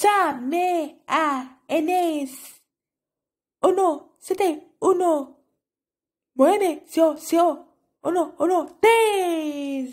S-A-M-A-N-S. Oh no, c'était, oh no. yo. sio, sio. Oh no, oh no,